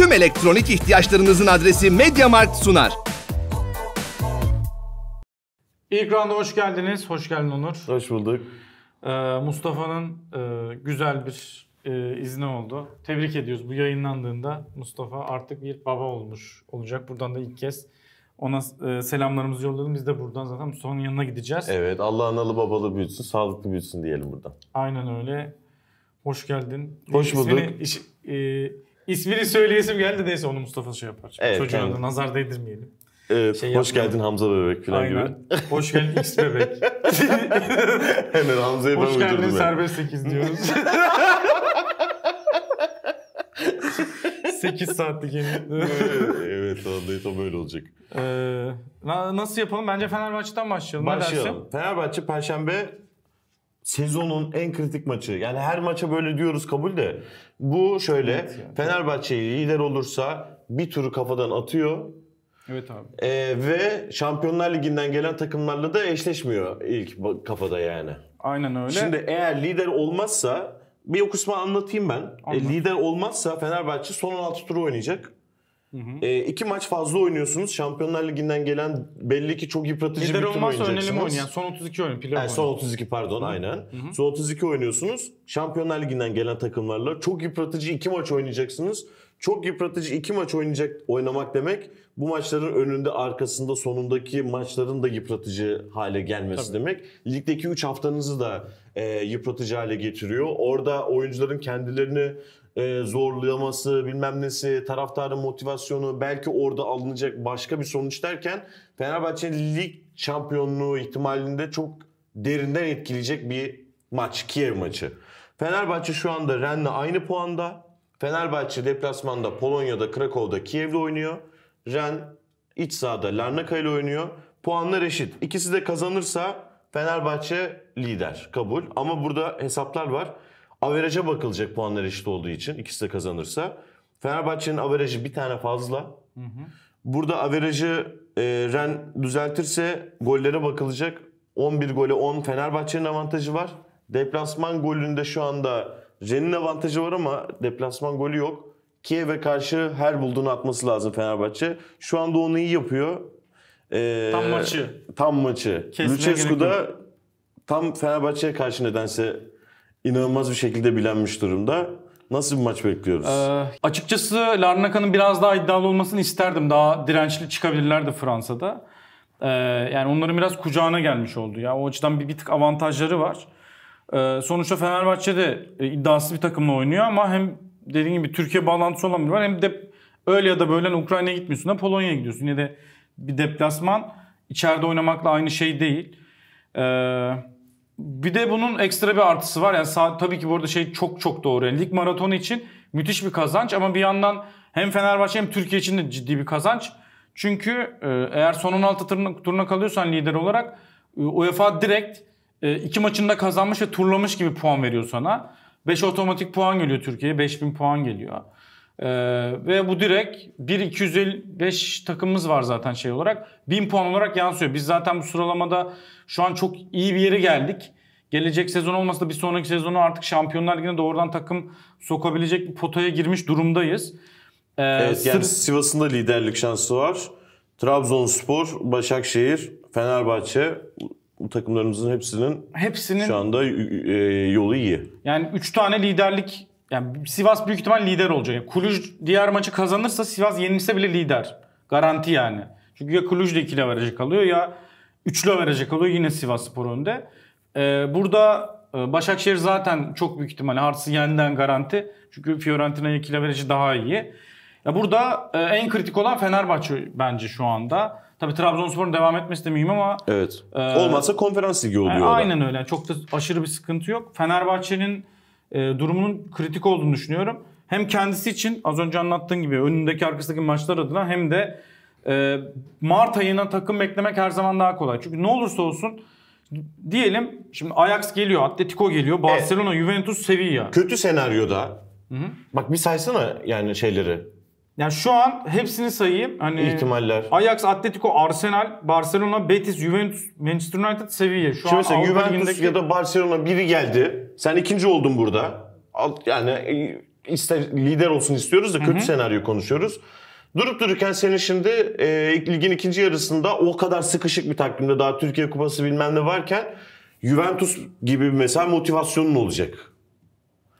Tüm elektronik ihtiyaçlarınızın adresi Mediamarkt sunar. İlk randa hoş geldiniz. Hoş geldin Onur. Hoş bulduk. Ee, Mustafa'nın e, güzel bir e, izni oldu. Tebrik ediyoruz. Bu yayınlandığında Mustafa artık bir baba olmuş olacak. Buradan da ilk kez ona e, selamlarımızı yollayalım. Biz de buradan zaten Mustafa'nın yanına gideceğiz. Evet. Allah analı babalı büyütsün, sağlıklı büyütsün diyelim buradan. Aynen öyle. Hoş geldin. Hoş ee, bulduk. İsmini, e, İsmini söyleyesim geldi neyse onu Mustafa şey yapar. Evet, Çocuğun yani. adı nazar değdirmeyelim. Evet, şey hoş geldin Hamza Bebek falan Aynen. gibi. Hoş geldin X Bebek. Hemen Hamza'yı ben Hoş geldin Serbest 8 diyoruz. 8 saatlik yeni. evet, evet anlayıp o böyle olacak. Ee, nasıl yapalım? Bence Fenerbahçe'den başlayalım. Başlayalım. Fenerbahçe Perşembe sezonun en kritik maçı. Yani her maça böyle diyoruz kabul de. Bu şöyle evet yani. Fenerbahçe lider olursa bir turu kafadan atıyor. Evet abi. Ee, ve Şampiyonlar Ligi'nden gelen takımlarla da eşleşmiyor ilk kafada yani. Aynen öyle. Şimdi eğer lider olmazsa bir okusma anlatayım ben. Anladım. E, lider olmazsa Fenerbahçe son 16 turu oynayacak. Hı E, iki maç fazla oynuyorsunuz. Şampiyonlar Ligi'nden gelen belli ki çok yıpratıcı Lider bir tur oynayacaksınız. Lider olmazsa oynayan son 32 oyun. Yani son 32 pardon hı. aynen. Hı hı. Son 32 oynuyorsunuz. Şampiyonlar Ligi'nden gelen takımlarla çok yıpratıcı iki maç oynayacaksınız. Çok yıpratıcı iki maç oynayacak oynamak demek bu maçların önünde arkasında sonundaki maçların da yıpratıcı hale gelmesi Tabii. demek. Ligdeki 3 haftanızı da e, yıpratıcı hale getiriyor. Orada oyuncuların kendilerini e, zorlaması, bilmem nesi, taraftarın motivasyonu, belki orada alınacak başka bir sonuç derken Fenerbahçe lig şampiyonluğu ihtimalinde çok derinden etkileyecek bir maç, Kiev maçı. Fenerbahçe şu anda Rennes'le aynı puanda. Fenerbahçe deplasmanda Polonya'da Krakow'da Kiev'de oynuyor. Ren iç sahada Larnaka ile oynuyor. Puanlar eşit. İkisi de kazanırsa Fenerbahçe lider kabul. Ama burada hesaplar var. Averaj'a bakılacak puanlar eşit olduğu için ikisi de kazanırsa. Fenerbahçe'nin averajı bir tane fazla. Hı hı. Burada averajı e, Ren düzeltirse gollere bakılacak. 11 gole 10 Fenerbahçe'nin avantajı var. Deplasman golünde şu anda Ren'in avantajı var ama deplasman golü yok. Kiev'e karşı her bulduğunu atması lazım Fenerbahçe. Şu anda onu iyi yapıyor. Ee, tam maçı. Tam maçı. Lucescu da tam Fenerbahçe'ye karşı nedense inanılmaz bir şekilde bilenmiş durumda. Nasıl bir maç bekliyoruz? Ee, açıkçası Larnaka'nın biraz daha iddialı olmasını isterdim. Daha dirençli çıkabilirlerdi Fransa'da. Ee, yani onların biraz kucağına gelmiş oldu. Ya o açıdan bir, bir tık avantajları var. Ee, sonuçta Fenerbahçe de e, iddiasız bir takımla oynuyor ama hem dediğim gibi Türkiye bağlantısı olan bir var hem de öyle ya da böyle Ukrayna'ya gitmiyorsun da Polonya'ya gidiyorsun ya de bir deplasman içeride oynamakla aynı şey değil. Ee, bir de bunun ekstra bir artısı var. Yani saat, tabii ki bu arada şey çok çok doğru. Yani lig maratonu için müthiş bir kazanç ama bir yandan hem Fenerbahçe hem Türkiye için de ciddi bir kazanç. Çünkü e, eğer son 16 turuna, turuna kalıyorsan lider olarak e, UEFA direkt e, iki maçını kazanmış ve turlamış gibi puan veriyor sana. 5 otomatik puan geliyor Türkiye'ye. 5000 puan geliyor. Ee, ve bu direkt 1-255 takımımız var zaten şey olarak. 1000 puan olarak yansıyor. Biz zaten bu sıralamada şu an çok iyi bir yere geldik. Gelecek sezon olmasa da bir sonraki sezonu artık Şampiyonlar Ligi'ne doğrudan takım sokabilecek bir potaya girmiş durumdayız. Ee, evet, yani sır- Sivas'ın da liderlik şansı var. Trabzonspor, Başakşehir, Fenerbahçe, bu takımlarımızın hepsinin hepsinin şu anda e, e yolu iyi. Yani 3 tane liderlik yani Sivas büyük ihtimal lider olacak. Yani Kuluj diğer maçı kazanırsa Sivas yenilse bile lider. Garanti yani. Çünkü ya Kuluj da ikili verecek alıyor ya üçlü verecek alıyor yine Sivas Spor önde. Ee, burada e, Başakşehir zaten çok büyük ihtimalle Harts'ı yeniden garanti. Çünkü Fiorentina'ya ikili verici daha iyi. Ya burada e, en kritik olan Fenerbahçe bence şu anda. Tabii Trabzonspor'un devam etmesi de mühim ama Evet. E, Olmazsa konferans ligi oluyor. Yani aynen öyle. Çok da aşırı bir sıkıntı yok. Fenerbahçe'nin e, durumunun kritik olduğunu düşünüyorum. Hem kendisi için az önce anlattığın gibi önündeki arkasındaki maçlar adına hem de e, Mart ayına takım beklemek her zaman daha kolay. Çünkü ne olursa olsun diyelim şimdi Ajax geliyor, Atletico geliyor, Barcelona, Juventus, Sevilla. Kötü senaryoda Hı-hı. bak bir saysana yani şeyleri yani şu an hepsini sayayım. Hani İhtimaller. Ajax, Atletico, Arsenal, Barcelona, Betis, Juventus, Manchester United, Sevilla. Şu Şimdi an mesela Juventus Ligi'ndeki... ya da Barcelona biri geldi. Sen ikinci oldun burada. Yani e, ister lider olsun istiyoruz da kötü Hı-hı. senaryo konuşuyoruz. Durup dururken senin şimdi e, ligin ikinci yarısında o kadar sıkışık bir takvimde daha Türkiye Kupası bilmem ne varken Juventus gibi mesela motivasyonun olacak.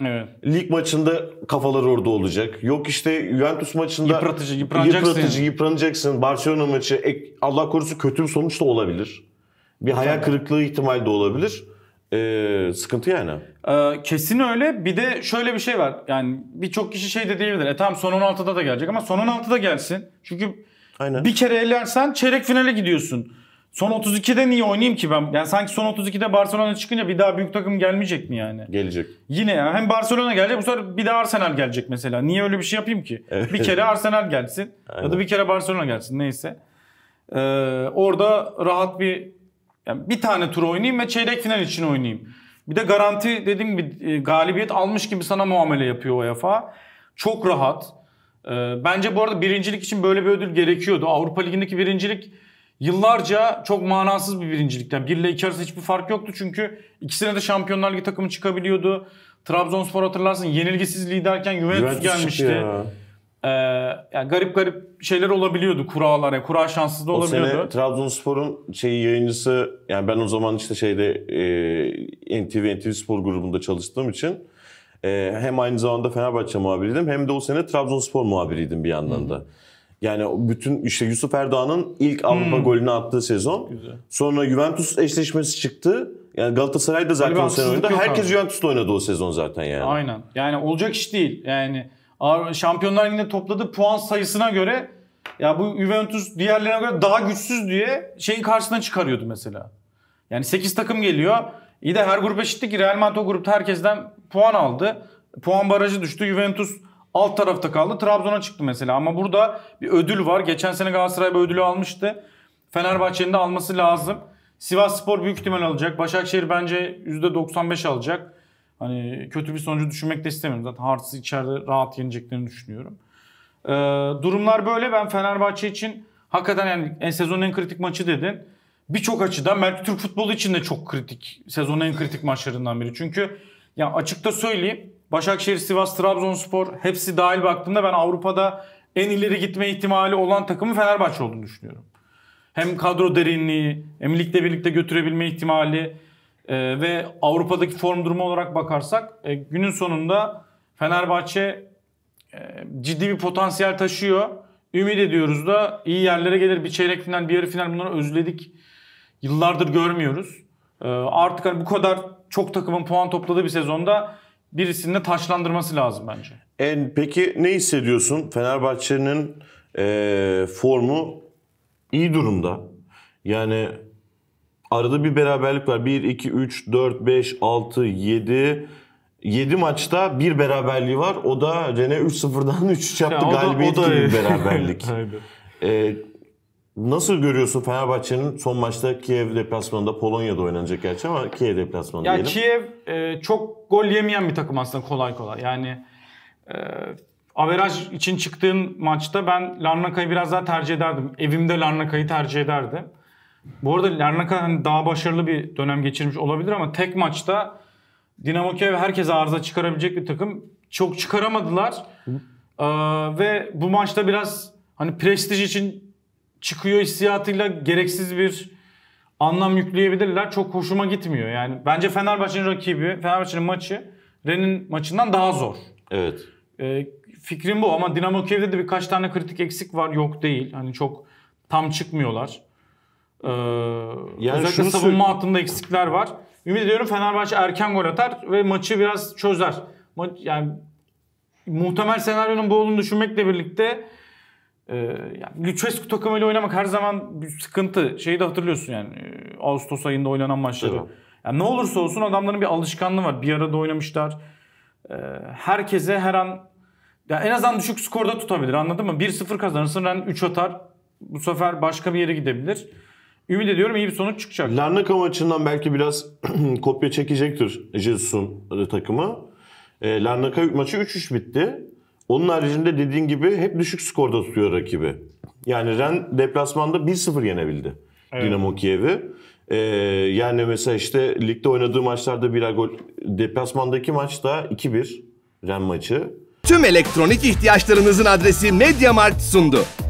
Evet. Lig maçında kafalar orada olacak. Yok işte Juventus maçında yıpratıcı, yıpranacaksın. yıpratıcı yıpranacaksın. Barcelona maçı Allah korusun kötü bir sonuç da olabilir. Bir hayal Tabii. kırıklığı ihtimali de olabilir. Ee, sıkıntı yani. Ee, kesin öyle. Bir de şöyle bir şey var. Yani birçok kişi şey de diyebilir. E tamam son 16'da da gelecek ama son 16'da gelsin. Çünkü Aynen. bir kere elersen çeyrek finale gidiyorsun. Son 32'de niye oynayayım ki ben? Yani sanki son 32'de Barcelona çıkınca bir daha büyük takım gelmeyecek mi yani? Gelecek. Yine yani hem Barcelona gelecek bu sefer bir daha Arsenal gelecek mesela. Niye öyle bir şey yapayım ki? Evet. Bir kere Arsenal gelsin Aynen. ya da bir kere Barcelona gelsin neyse. Ee, orada rahat bir yani bir tane tur oynayayım ve çeyrek final için oynayayım. Bir de garanti dediğim bir e, galibiyet almış gibi sana muamele yapıyor UEFA. Çok rahat. Ee, bence bu arada birincilik için böyle bir ödül gerekiyordu. Avrupa Ligi'ndeki birincilik Yıllarca çok manasız bir birincilikten. 1 ile 2 arasında hiçbir fark yoktu çünkü ikisine de Şampiyonlar Ligi takımı çıkabiliyordu. Trabzonspor hatırlarsın yenilgisiz liderken Juventus, Juventus gelmişti. Ee, yani garip garip şeyler olabiliyordu kurallar. Yani kura şanssız da olabiliyordu. O sene Trabzonspor'un şeyi yayıncısı yani ben o zaman işte şeyde e, NTV, NTV Spor grubunda çalıştığım için e, hem aynı zamanda Fenerbahçe muhabiriydim hem de o sene Trabzonspor muhabiriydim bir yandan da. Hmm. Yani bütün işte Yusuf Erdoğan'ın ilk Avrupa hmm. golünü attığı sezon. Güzel. Sonra Juventus eşleşmesi çıktı. Yani Galatasaray da zaten Öyle o sene oynadı. Herkes abi. Juventus'ta oynadı o sezon zaten yani. Aynen. Yani olacak iş değil. Yani Şampiyonlar yine topladı puan sayısına göre ya bu Juventus diğerlerine göre daha güçsüz diye şeyin karşısına çıkarıyordu mesela. Yani 8 takım geliyor. İyi de her grup eşitti ki Real Madrid o grupta herkesten puan aldı. Puan barajı düştü. Juventus alt tarafta kaldı. Trabzon'a çıktı mesela ama burada bir ödül var. Geçen sene Galatasaray bir ödülü almıştı. Fenerbahçe'nin de alması lazım. Sivas Spor büyük ihtimal alacak. Başakşehir bence %95 alacak. Hani kötü bir sonucu düşünmek de istemiyorum. Zaten Hearts'ı içeride rahat yeneceklerini düşünüyorum. Ee, durumlar böyle. Ben Fenerbahçe için hakikaten yani en sezonun en kritik maçı dedin. Birçok açıdan belki Türk futbolu için de çok kritik. Sezonun en kritik maçlarından biri. Çünkü ya açıkta söyleyeyim Başakşehir, Sivas, Trabzonspor hepsi dahil baktığımda ben Avrupa'da en ileri gitme ihtimali olan takımı Fenerbahçe olduğunu düşünüyorum. Hem kadro derinliği, hem ligde birlikte götürebilme ihtimali e, ve Avrupa'daki form durumu olarak bakarsak e, günün sonunda Fenerbahçe e, ciddi bir potansiyel taşıyor. Ümit ediyoruz da iyi yerlere gelir. Bir çeyrek final, bir yarı final bunları özledik. Yıllardır görmüyoruz. E, artık hani bu kadar çok takımın puan topladığı bir sezonda birisini de taşlandırması lazım bence. En peki ne hissediyorsun? Fenerbahçe'nin e, formu iyi durumda. Yani arada bir beraberlik var. 1 2 3 4 5 6 7 7 maçta bir beraberliği var. O da Rene 3-0'dan 3 yaptı. Ya, o galibiyet gibi bir beraberlik. Aynen. Ee, Nasıl görüyorsun Fenerbahçe'nin son maçta Kiev deplasmanında Polonya'da oynanacak gerçi ama Kiev deplasmanında ya Kiev e, çok gol yemeyen bir takım aslında kolay kolay. Yani e, averaj için çıktığın maçta ben Larnaka'yı biraz daha tercih ederdim. Evimde Larnaka'yı tercih ederdim. Bu arada Larnaka hani daha başarılı bir dönem geçirmiş olabilir ama tek maçta Dinamo Kiev herkese arıza çıkarabilecek bir takım. Çok çıkaramadılar. Hı. Ee, ve bu maçta biraz hani prestij için çıkıyor hissiyatıyla gereksiz bir anlam yükleyebilirler. Çok hoşuma gitmiyor yani. Bence Fenerbahçe'nin rakibi, Fenerbahçe'nin maçı Ren'in maçından daha zor. Evet. E, fikrim bu ama Dinamo Kiev'de de birkaç tane kritik eksik var. Yok değil. Hani çok tam çıkmıyorlar. Ee, yani özellikle savunma hattında eksikler var. Ümit ediyorum Fenerbahçe erken gol atar ve maçı biraz çözer. Ma- yani muhtemel senaryonun bu olduğunu düşünmekle birlikte ee, yani Lüçescu takımıyla oynamak her zaman bir sıkıntı. Şeyi de hatırlıyorsun yani e, Ağustos ayında oynanan maçları. Yani ne olursa olsun adamların bir alışkanlığı var. Bir arada oynamışlar. Ee, herkese her an yani en azından düşük skorda tutabilir anladın mı? 1-0 kazanırsın Ren 3 atar. Bu sefer başka bir yere gidebilir. Ümit ediyorum iyi bir sonuç çıkacak. Larnaka maçından belki biraz kopya çekecektir Jesus'un takımı. E, ee, Larnaka maçı 3-3 bitti. Onun haricinde dediğin gibi hep düşük skorda tutuyor rakibi. Yani Ren deplasmanda 1-0 yenebildi evet. Dinamo Kiev'i. Ee, yani mesela işte ligde oynadığı maçlarda birer gol. Deplasmandaki maçta 2-1 Ren maçı. Tüm elektronik ihtiyaçlarınızın adresi Mediamarkt sundu.